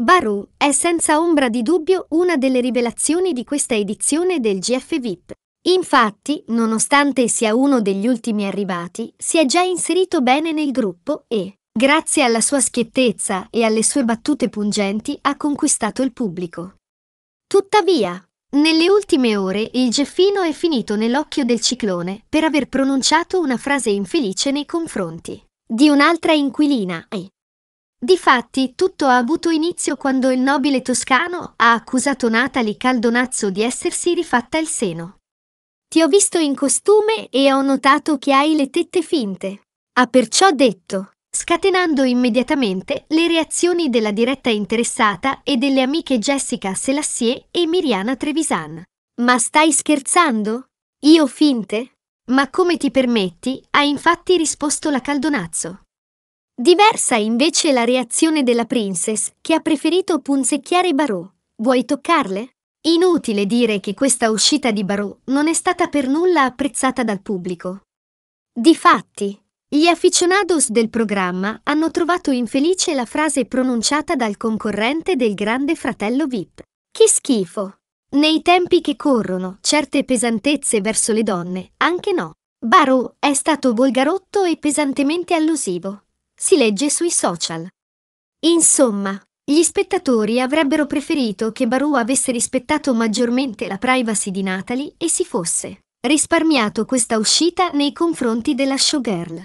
Baru è senza ombra di dubbio una delle rivelazioni di questa edizione del GF VIP. Infatti, nonostante sia uno degli ultimi arrivati, si è già inserito bene nel gruppo e, grazie alla sua schiettezza e alle sue battute pungenti, ha conquistato il pubblico. Tuttavia, nelle ultime ore il Geffino è finito nell'occhio del ciclone per aver pronunciato una frase infelice nei confronti di un'altra inquilina e, Difatti, tutto ha avuto inizio quando il nobile toscano ha accusato Natali Caldonazzo di essersi rifatta il seno. Ti ho visto in costume e ho notato che hai le tette finte. Ha perciò detto, scatenando immediatamente le reazioni della diretta interessata e delle amiche Jessica Selassie e Miriana Trevisan. Ma stai scherzando? Io finte? Ma come ti permetti? ha infatti risposto la Caldonazzo. Diversa invece la reazione della Princess, che ha preferito punzecchiare Barò. Vuoi toccarle? Inutile dire che questa uscita di Barò non è stata per nulla apprezzata dal pubblico. Difatti, gli aficionados del programma hanno trovato infelice la frase pronunciata dal concorrente del grande fratello VIP. Che schifo! Nei tempi che corrono, certe pesantezze verso le donne, anche no. Barò è stato volgarotto e pesantemente allusivo si legge sui social. Insomma, gli spettatori avrebbero preferito che Barou avesse rispettato maggiormente la privacy di Natalie e si fosse risparmiato questa uscita nei confronti della showgirl.